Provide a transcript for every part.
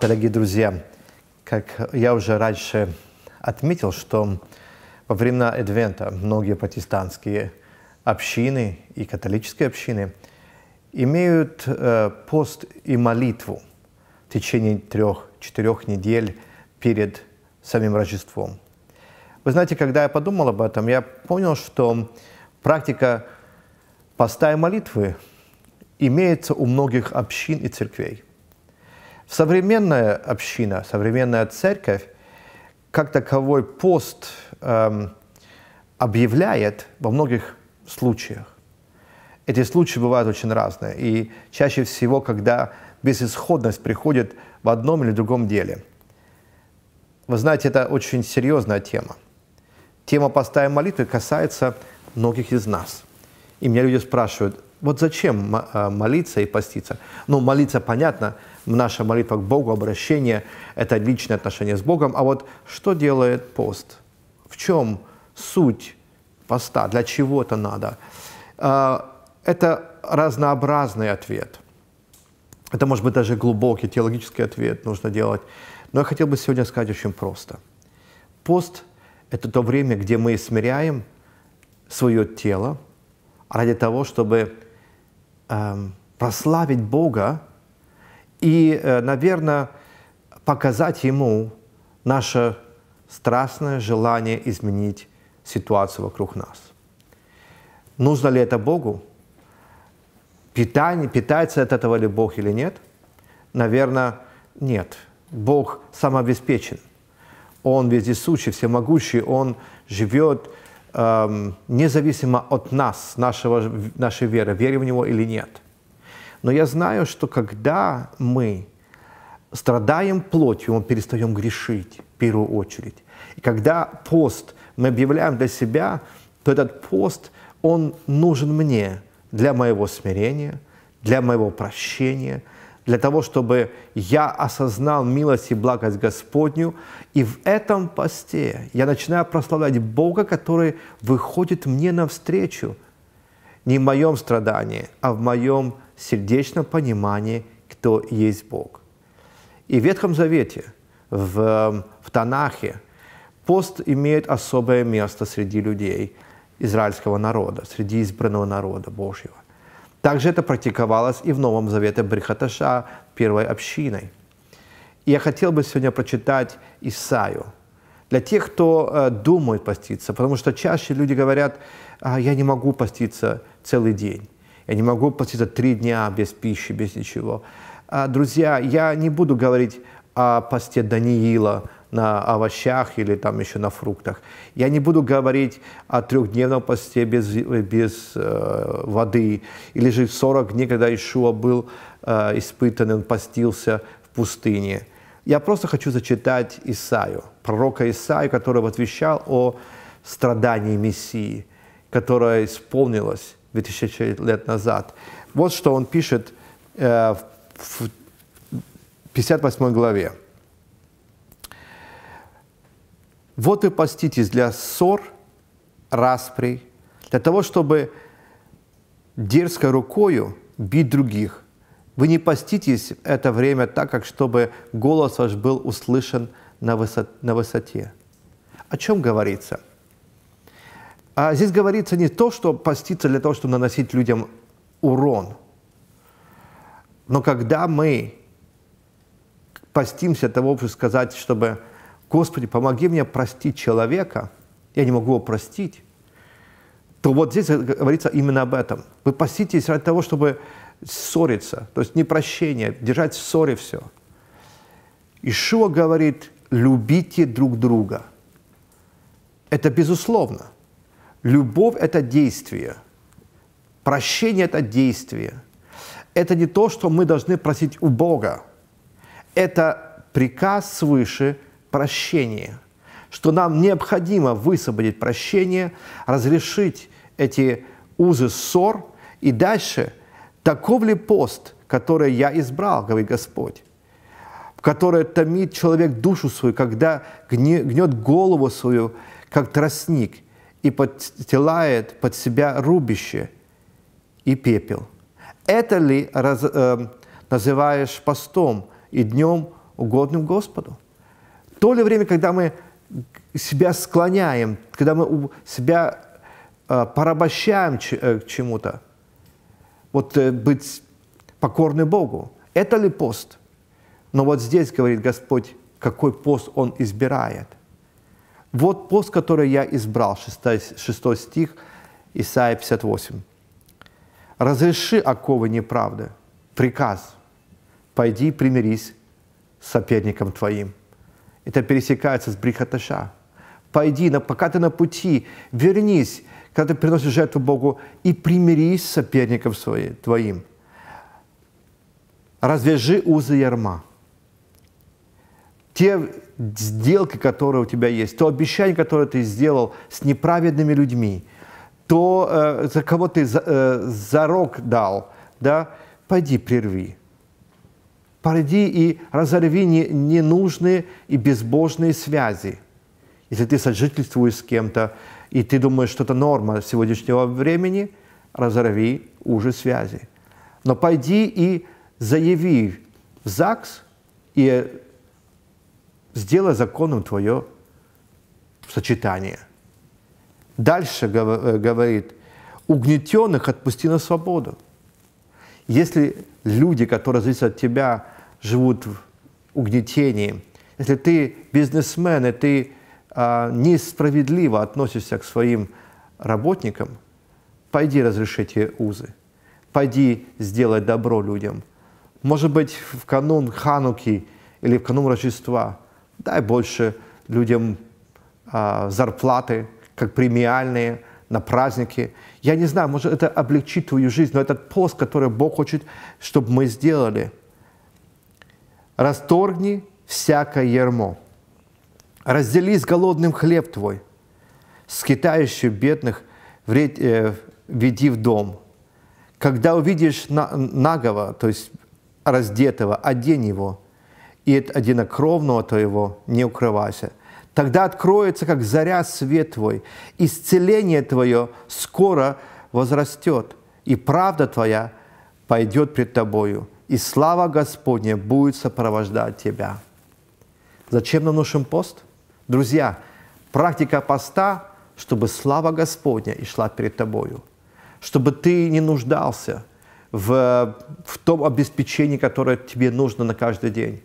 Дорогие друзья, как я уже раньше отметил, что во времена Эдвента многие протестантские общины и католические общины имеют э, пост и молитву в течение трех-четырех недель перед самим Рождеством. Вы знаете, когда я подумал об этом, я понял, что практика поста и молитвы имеется у многих общин и церквей. Современная община, современная церковь как таковой пост эм, объявляет во многих случаях. Эти случаи бывают очень разные. И чаще всего, когда безысходность приходит в одном или другом деле. Вы знаете, это очень серьезная тема. Тема поста и молитвы касается многих из нас. И меня люди спрашивают, вот зачем а, молиться и поститься? Ну, молиться, понятно, наша молитва к Богу, обращение – это личное отношение с Богом. А вот что делает пост? В чем суть поста? Для чего это надо? А, это разнообразный ответ. Это, может быть, даже глубокий теологический ответ нужно делать. Но я хотел бы сегодня сказать очень просто. Пост – это то время, где мы смиряем свое тело ради того, чтобы Эм, прославить Бога и, э, наверное, показать Ему наше страстное желание изменить ситуацию вокруг нас. Нужно ли это Богу? Питание, питается от этого ли Бог или нет? Наверное, нет. Бог самообеспечен. Он вездесущий, всемогущий, Он живет Эм, независимо от нас, нашего, нашей веры, верим в Него или нет. Но я знаю, что когда мы страдаем плотью, мы перестаем грешить в первую очередь. И когда пост мы объявляем для себя, то этот пост, он нужен мне для моего смирения, для моего прощения – для того, чтобы я осознал милость и благость Господню. И в этом посте я начинаю прославлять Бога, который выходит мне навстречу. Не в моем страдании, а в моем сердечном понимании, кто есть Бог. И в Ветхом Завете, в, в Танахе, пост имеет особое место среди людей, израильского народа, среди избранного народа Божьего. Также это практиковалось и в Новом Завете Брихаташа, первой общиной. И я хотел бы сегодня прочитать Исаю. Для тех, кто э, думает поститься, потому что чаще люди говорят, а, я не могу поститься целый день, я не могу поститься три дня без пищи, без ничего. А, друзья, я не буду говорить о посте Даниила, на овощах или там еще на фруктах. Я не буду говорить о трехдневном посте без, без э, воды, или же 40 дней, когда Ишуа был э, испытан, он постился в пустыне. Я просто хочу зачитать Исаю, пророка Исаю, который отвечал о страдании Мессии, которое исполнилось 2000 лет назад. Вот что он пишет э, в 58 главе. Вот вы поститесь для ссор, распри, для того, чтобы дерзкой рукою бить других. Вы не поститесь это время так, как чтобы голос ваш был услышан на, высот, на высоте. О чем говорится? А здесь говорится не то, что поститься для того, чтобы наносить людям урон, но когда мы постимся того, чтобы сказать, чтобы Господи, помоги мне простить человека, я не могу его простить, то вот здесь говорится именно об этом. Вы поститесь ради того, чтобы ссориться, то есть не прощение, держать в ссоре все. Ишуа говорит, любите друг друга. Это безусловно. Любовь – это действие. Прощение – это действие. Это не то, что мы должны просить у Бога. Это приказ свыше – прощение, что нам необходимо высвободить прощение, разрешить эти узы ссор и дальше таков ли пост, который я избрал, говорит Господь, в который томит человек душу свою, когда гнет голову свою, как тростник, и подстилает под себя рубище и пепел. Это ли раз, э, называешь постом и днем угодным Господу? то ли время, когда мы себя склоняем, когда мы себя э, порабощаем э, к чему-то, вот э, быть покорны Богу, это ли пост? Но вот здесь говорит Господь, какой пост Он избирает. Вот пост, который я избрал, 6, 6 стих, Исаия 58. «Разреши оковы неправды, приказ, пойди примирись с соперником твоим». Это пересекается с брихаташа. Пойди, но пока ты на пути, вернись, когда ты приносишь жертву Богу, и примирись с соперником своим, твоим. Развяжи узы ярма. Те сделки, которые у тебя есть, то обещание, которое ты сделал с неправедными людьми, то, э, за кого ты за, э, зарок дал, да, пойди прерви. Пойди и разорви ненужные и безбожные связи. Если ты сожительствуешь с кем-то, и ты думаешь, что это норма сегодняшнего времени, разорви уже связи. Но пойди и заяви в ЗАГС и э, сделай законом твое сочетание. Дальше э, говорит, угнетенных отпусти на свободу. Если люди, которые зависят от тебя, живут в угнетении, если ты бизнесмен и ты а, несправедливо относишься к своим работникам, пойди разреши эти узы, пойди сделай добро людям. Может быть, в канун Хануки или в канун Рождества дай больше людям а, зарплаты, как премиальные – на праздники. Я не знаю, может, это облегчит твою жизнь, но этот пост, который Бог хочет, чтобы мы сделали. Расторгни всякое ермо. Раздели с голодным хлеб твой. Скитающих бедных э, веди в дом. Когда увидишь нагого, то есть раздетого, одень его, и от одинокровного твоего не укрывайся. Тогда откроется, как заря, свет твой. Исцеление твое скоро возрастет, и правда твоя пойдет пред тобою, и слава Господня будет сопровождать тебя». Зачем нам нужен пост? Друзья, практика поста, чтобы слава Господня и шла перед тобою, чтобы ты не нуждался в, в том обеспечении, которое тебе нужно на каждый день,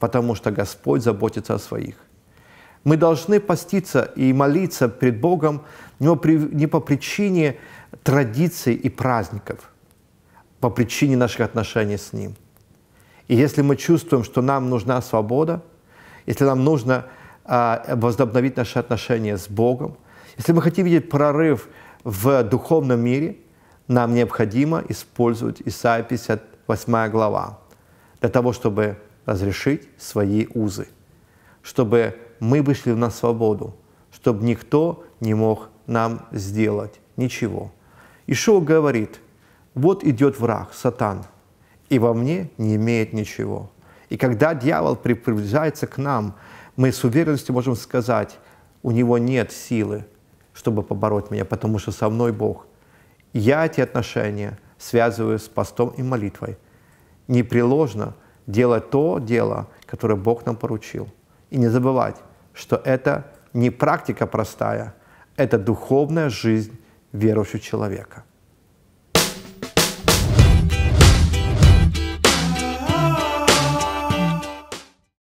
потому что Господь заботится о своих. Мы должны поститься и молиться перед Богом не по причине традиций и праздников, по причине наших отношений с Ним. И если мы чувствуем, что нам нужна свобода, если нам нужно а, возобновить наши отношения с Богом, если мы хотим видеть прорыв в духовном мире, нам необходимо использовать Исаия 58 глава для того, чтобы разрешить свои узы, чтобы мы вышли на свободу, чтобы никто не мог нам сделать ничего. Ишоу говорит, вот идет враг, сатан, и во мне не имеет ничего. И когда дьявол приближается к нам, мы с уверенностью можем сказать, у него нет силы, чтобы побороть меня, потому что со мной Бог. Я эти отношения связываю с постом и молитвой. Непреложно делать то дело, которое Бог нам поручил. И не забывать, что это не практика простая, это духовная жизнь верующего человека.